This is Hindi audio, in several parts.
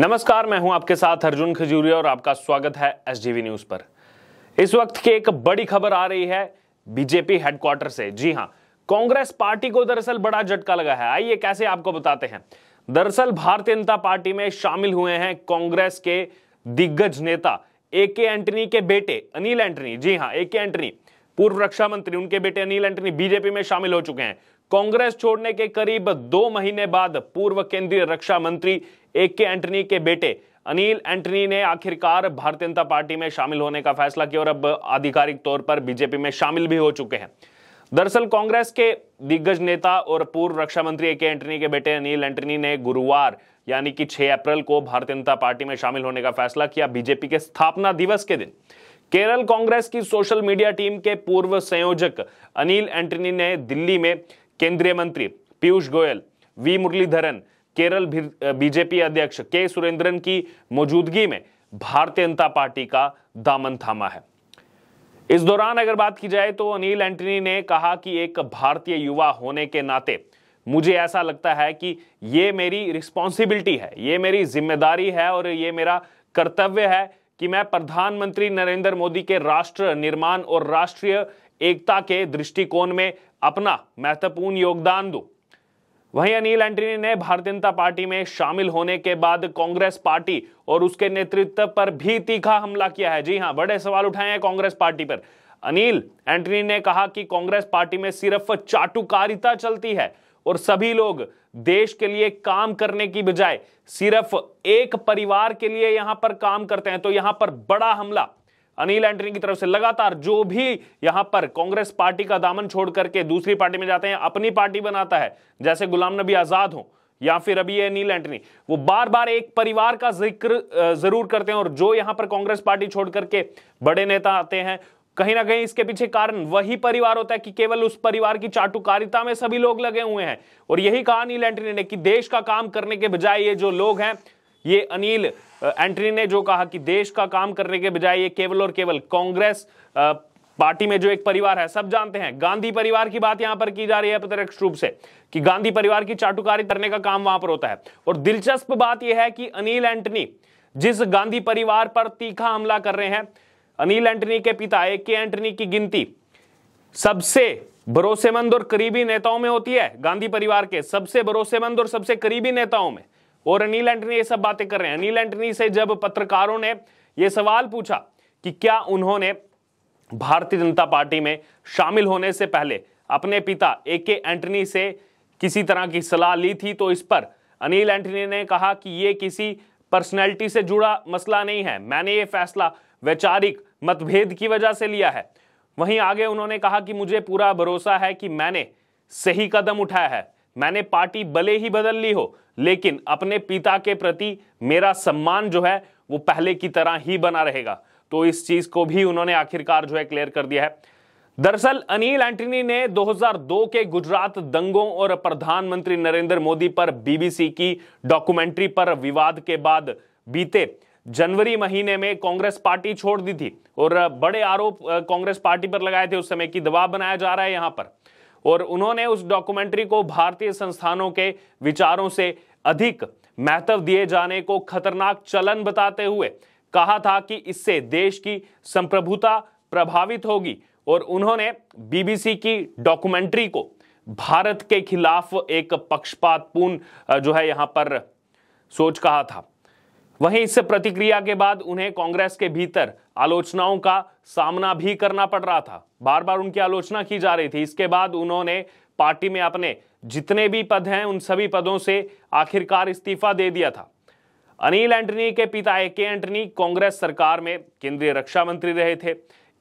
नमस्कार मैं हूं आपके साथ अर्जुन खजूरिया और आपका स्वागत है एसजीवी न्यूज पर इस वक्त की एक बड़ी खबर आ रही है बीजेपी हेडक्वार्टर से जी हां कांग्रेस पार्टी को दरअसल बड़ा झटका लगा है आइए कैसे आपको बताते हैं दरअसल भारतीय जनता पार्टी में शामिल हुए हैं कांग्रेस के दिग्गज नेता ए के एंटनी के बेटे अनिल एंटनी जी हाँ ए के एंटनी पूर्व रक्षा मंत्री उनके बेटे अनिल एंटनी बीजेपी में शामिल हो चुके हैं कांग्रेस छोड़ने के करीब दो महीने बाद पूर्व केंद्रीय रक्षा मंत्री ए के एंटनी के बेटे अनिल एंटनी ने आखिरकार भारतीय जनता पार्टी में शामिल होने का फैसला किया और अब आधिकारिक तौर पर बीजेपी में शामिल भी हो चुके हैं दरअसल कांग्रेस के दिग्गज नेता और पूर्व रक्षा मंत्री ए के एंटनी के बेटे अनिल एंटनी ने गुरुवार यानी कि 6 अप्रैल को भारतीय जनता पार्टी में शामिल होने का फैसला किया बीजेपी के स्थापना दिवस के दिन केरल कांग्रेस की सोशल मीडिया टीम के पूर्व संयोजक अनिल एंटनी ने दिल्ली में केंद्रीय मंत्री पीयूष गोयल वी मुरलीधरन केरल बीजेपी अध्यक्ष के सुरेंद्रन की मौजूदगी में भारतीय जनता पार्टी का दामन थामा है इस दौरान अगर बात की जाए तो अनिल एंटनी ने कहा कि एक भारतीय युवा होने के नाते मुझे ऐसा लगता है कि ये मेरी रिस्पॉन्सिबिलिटी है ये मेरी जिम्मेदारी है और ये मेरा कर्तव्य है कि मैं प्रधानमंत्री नरेंद्र मोदी के राष्ट्र निर्माण और राष्ट्रीय एकता के दृष्टिकोण में अपना महत्वपूर्ण योगदान दूं वहीं अनिल एंटनी ने भारतीय जनता पार्टी में शामिल होने के बाद कांग्रेस पार्टी और उसके नेतृत्व पर भी तीखा हमला किया है जी हाँ बड़े सवाल उठाए हैं कांग्रेस पार्टी पर अनिल एंटनी ने कहा कि कांग्रेस पार्टी में सिर्फ चाटुकारिता चलती है और सभी लोग देश के लिए काम करने की बजाय सिर्फ एक परिवार के लिए यहां पर काम करते हैं तो यहां पर बड़ा हमला अनिल एंटनी की तरफ से लगातार जो भी यहां पर कांग्रेस पार्टी का दामन छोड़ करके दूसरी पार्टी में जाते हैं अपनी पार्टी बनाता है जैसे गुलाम नबी आजाद हो या फिर अभी अनिल एंटनी वो बार बार एक परिवार का जिक्र जरूर करते हैं और जो यहां पर कांग्रेस पार्टी छोड़ करके बड़े नेता आते हैं कहीं ना कहीं इसके पीछे कारण वही परिवार होता है कि केवल उस परिवार की चाटुकारिता में सभी लोग लगे हुए हैं और यही कहा नील एंटनी ने कि देश का काम करने के बजाय ये जो लोग हैं ये अनिल एंटनी ने जो कहा कि देश का काम करने के बजाय ये केवल और केवल कांग्रेस पार्टी में जो एक परिवार है सब जानते हैं गांधी परिवार की बात यहां पर की जा रही है प्रत्यक्ष रूप से कि गांधी परिवार की चाटुकारी करने का काम वहां पर होता है और दिलचस्प बात यह है कि अनिल एंटनी जिस गांधी परिवार पर तीखा हमला कर रहे हैं अनिल एंटनी के पिता ए के एंटनी की गिनती सबसे भरोसेमंद और करीबी नेताओं में होती है गांधी परिवार के सबसे भरोसेमंद और सबसे करीबी नेताओं में और अनिल एंटनी ये सब बातें कर रहे हैं अनिल एंटनी से जब पत्रकारों ने यह सवाल पूछा कि क्या उन्होंने भारतीय जनता पार्टी में शामिल होने से पहले अपने पिता ए के एंटनी से किसी तरह की सलाह ली थी तो इस पर अनिल एंटनी ने कहा कि ये किसी पर्सनैलिटी से जुड़ा मसला नहीं है मैंने ये फैसला वैचारिक मतभेद की वजह से लिया है वहीं आगे उन्होंने कहा कि मुझे पूरा भरोसा है कि मैंने सही कदम उठाया है मैंने पार्टी भले ही बदल ली हो लेकिन अपने पिता के प्रति मेरा सम्मान जो है वो पहले की तरह ही बना रहेगा तो इस चीज को भी उन्होंने आखिरकार जो है क्लियर कर दिया है दरअसल अनिल एंटनी ने 2002 के गुजरात दंगों और प्रधानमंत्री नरेंद्र मोदी पर बीबीसी की डॉक्यूमेंट्री पर विवाद के बाद बीते जनवरी महीने में कांग्रेस पार्टी छोड़ दी थी और बड़े आरोप कांग्रेस पार्टी पर लगाए थे उस समय की दबाव बनाया जा रहा है यहां पर और उन्होंने उस डॉक्यूमेंट्री को भारतीय संस्थानों के विचारों से अधिक महत्व दिए जाने को खतरनाक चलन बताते हुए कहा था कि इससे देश की संप्रभुता प्रभावित होगी और उन्होंने बीबीसी की डॉक्यूमेंट्री को भारत के खिलाफ एक पक्षपातपूर्ण जो है यहां पर सोच कहा था वहीं इस प्रतिक्रिया के बाद उन्हें कांग्रेस के भीतर आलोचनाओं का सामना भी करना पड़ रहा था बार बार उनकी आलोचना की जा रही थी इसके बाद उन्होंने पार्टी में अपने जितने भी पद हैं उन सभी पदों से आखिरकार इस्तीफा दे दिया था अनिल एंटनी के पिता ए के एंटनी कांग्रेस सरकार में केंद्रीय रक्षा मंत्री रहे थे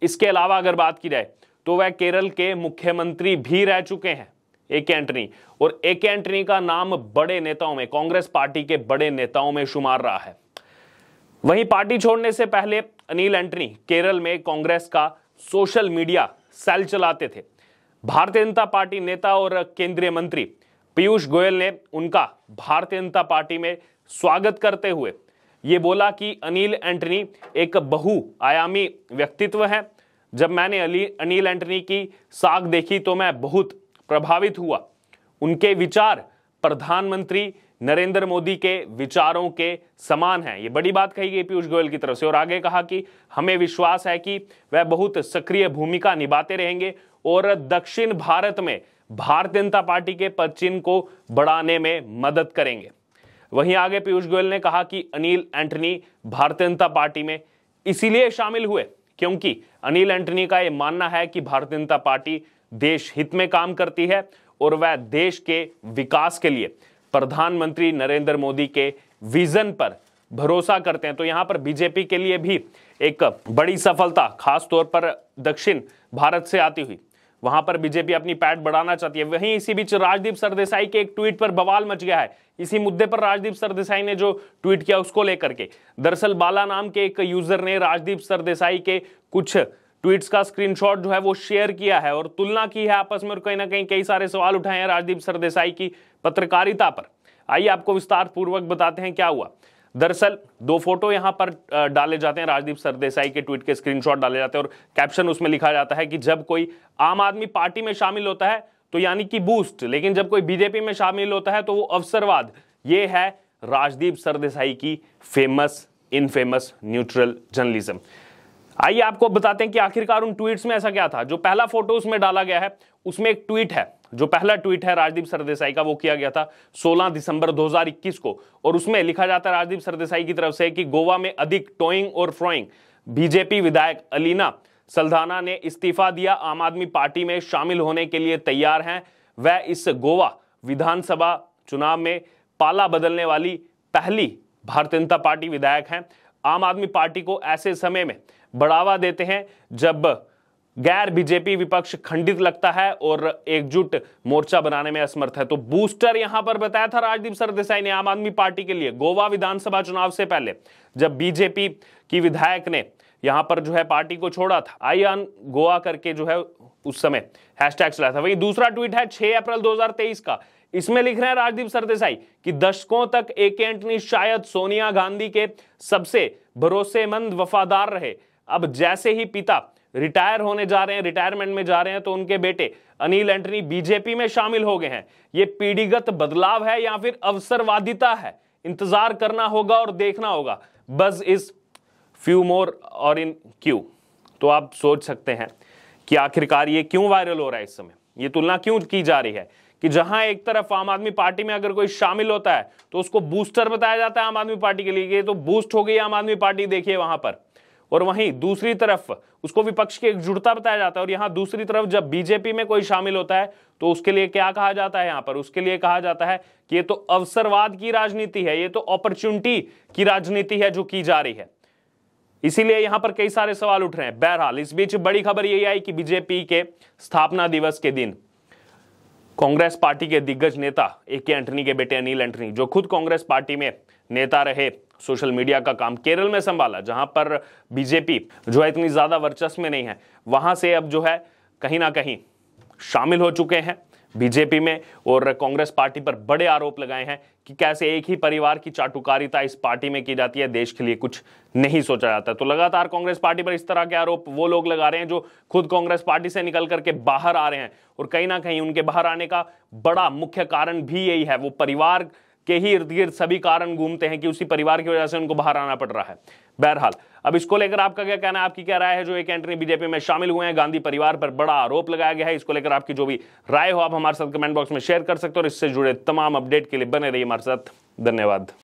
इसके अलावा अगर बात की जाए तो वह केरल के मुख्यमंत्री भी रह चुके हैं ए के एंटनी और ए के एंटनी का नाम बड़े नेताओं में कांग्रेस पार्टी के बड़े नेताओं में शुमार रहा है वहीं पार्टी छोड़ने से पहले अनिल एंटनी केरल में कांग्रेस का सोशल मीडिया सेल चलाते थे भारतीय जनता पार्टी नेता और केंद्रीय मंत्री पीयूष गोयल ने उनका भारतीय जनता पार्टी में स्वागत करते हुए ये बोला कि अनिल एंटनी एक बहुआयामी व्यक्तित्व हैं जब मैंने अनिल एंटनी की साख देखी तो मैं बहुत प्रभावित हुआ उनके विचार प्रधानमंत्री नरेंद्र मोदी के विचारों के समान हैं ये बड़ी बात कही गई पीयूष गोयल की तरफ से और आगे कहा कि हमें विश्वास है कि वह बहुत सक्रिय भूमिका निभाते रहेंगे और दक्षिण भारत में भारतीय जनता पार्टी के पदचिन्ह को बढ़ाने में मदद करेंगे वहीं आगे पीयूष गोयल ने कहा कि अनिल एंटनी भारतीय जनता पार्टी में इसीलिए शामिल हुए क्योंकि अनिल एंटनी का यह मानना है कि भारतीय जनता पार्टी देश हित में काम करती है और वह देश के विकास के लिए प्रधानमंत्री नरेंद्र मोदी के विजन पर भरोसा करते हैं तो यहां पर बीजेपी के लिए भी एक बड़ी सफलता तौर पर दक्षिण भारत से आती हुई वहां पर बीजेपी अपनी पैट बढ़ाना चाहती है वहीं इसी बीच राजदीप सरदेसाई के एक ट्वीट पर बवाल मच गया है इसी मुद्दे पर राजदीप सरदेसाई ने जो ट्वीट किया उसको लेकर के दरअसल बाला नाम के एक यूजर ने राजदीप सरदेसाई के कुछ ट्वीट्स का स्क्रीनशॉट जो है वो शेयर किया है और तुलना की है आपस में और कहीं ना कहीं कई सारे सवाल उठाए हैं राजदीप सरदेसाई की पत्रकारिता पर आइए आपको विस्तार पूर्वक बताते हैं क्या हुआ दरअसल दो फोटो यहां पर डाले जाते हैं राजदीप सरदेसाई के ट्वीट के स्क्रीनशॉट डाले जाते हैं और कैप्शन उसमें लिखा जाता है कि जब कोई आम आदमी पार्टी में शामिल होता है तो यानी कि बूस्ट लेकिन जब कोई बीजेपी में शामिल होता है तो वो अवसरवाद ये है राजदीप सरदेसाई की फेमस इनफेमस न्यूट्रल जर्नलिज्म आइए आपको बताते हैं कि आखिरकार उन ट्वीट्स में ऐसा क्या था जो पहला फोटो उसमें डाला गया है उसमें एक ट्वीट है जो पहला ट्वीट है राजदीप सरदेसाई का वो किया गया था 16 दिसंबर 2021 को और उसमें लिखा जाता है राजदीप सरदेसाई की तरफ से कि गोवा में अधिक टोइंग और फ्रोइंग बीजेपी विधायक अलीना सल्धाना ने इस्तीफा दिया आम आदमी पार्टी में शामिल होने के लिए तैयार हैं वह इस गोवा विधानसभा चुनाव में पाला बदलने वाली पहली भारतीय जनता पार्टी विधायक हैं आम आदमी पार्टी को ऐसे समय में बढ़ावा देते हैं जब गैर बीजेपी विपक्ष खंडित लगता है और एकजुट मोर्चा बनाने में असमर्थ है तो बूस्टर यहां पर बताया था राजदीप सरदेसाई ने आम आदमी पार्टी के लिए गोवा विधानसभा चुनाव से पहले जब बीजेपी की विधायक ने यहां पर जो है पार्टी को छोड़ा था आई ऑन गोवा करके जो है उस समय हैशटैग चला था वही दूसरा ट्वीट है 6 अप्रैल 2023 का इसमें लिख रहे हैं राजदीप सरदेसाई कि दशकों तक ए के एंटनी शायद सोनिया गांधी के सबसे भरोसेमंद वफादार रहे अब जैसे ही पिता रिटायर होने जा रहे हैं रिटायरमेंट में जा रहे हैं तो उनके बेटे अनिल एंटनी बीजेपी में शामिल हो गए हैं ये पीढ़ीगत बदलाव है या फिर अवसरवादिता है इंतजार करना होगा और देखना होगा बस इस फ्यू मोर और इन क्यू तो आप सोच सकते हैं कि आखिरकार ये क्यों वायरल हो रहा है इस समय ये तुलना क्यों की जा रही है कि जहां एक तरफ आम आदमी पार्टी में अगर कोई शामिल होता है तो उसको बूस्टर बताया जाता है आम आदमी पार्टी के लिए तो बूस्ट हो गई आम आदमी पार्टी देखिए वहां पर और वहीं दूसरी तरफ उसको विपक्ष की एकजुटता बताया जाता है और यहां दूसरी तरफ जब बीजेपी में कोई शामिल होता है तो उसके लिए क्या कहा जाता है यहां पर उसके लिए कहा जाता है कि ये तो अवसरवाद की राजनीति है ये तो अपॉर्चुनिटी की राजनीति है जो की जा रही है इसीलिए यहां पर कई सारे सवाल उठ रहे हैं बहरहाल इस बीच बड़ी खबर यही आई कि बीजेपी के स्थापना दिवस के दिन कांग्रेस पार्टी के दिग्गज नेता ए के एंटनी के बेटे अनिल एंटनी जो खुद कांग्रेस पार्टी में नेता रहे सोशल मीडिया का काम केरल में संभाला जहां पर बीजेपी जो है इतनी ज्यादा वर्चस्व में नहीं है वहां से अब जो है कहीं ना कहीं शामिल हो चुके हैं बीजेपी में और कांग्रेस पार्टी पर बड़े आरोप लगाए हैं कि कैसे एक ही परिवार की चाटुकारिता इस पार्टी में की जाती है देश के लिए कुछ नहीं सोचा जाता तो लगातार कांग्रेस पार्टी पर इस तरह के आरोप वो लोग लगा रहे हैं जो खुद कांग्रेस पार्टी से निकल करके बाहर आ रहे हैं और कहीं ना कहीं उनके बाहर आने का बड़ा मुख्य कारण भी यही है वो परिवार के ही इर्द गिर्द सभी कारण घूमते हैं कि उसी परिवार की वजह से उनको बाहर आना पड़ रहा है बहरहाल अब इसको लेकर आपका क्या कहना है आपकी क्या राय है जो एक एंट्री बीजेपी में शामिल हुए हैं गांधी परिवार पर बड़ा आरोप लगाया गया है इसको लेकर आपकी जो भी राय हो आप हमारे साथ कमेंट बॉक्स में शेयर कर सकते हो और इससे जुड़े तमाम अपडेट के लिए बने रहिए हमारे साथ धन्यवाद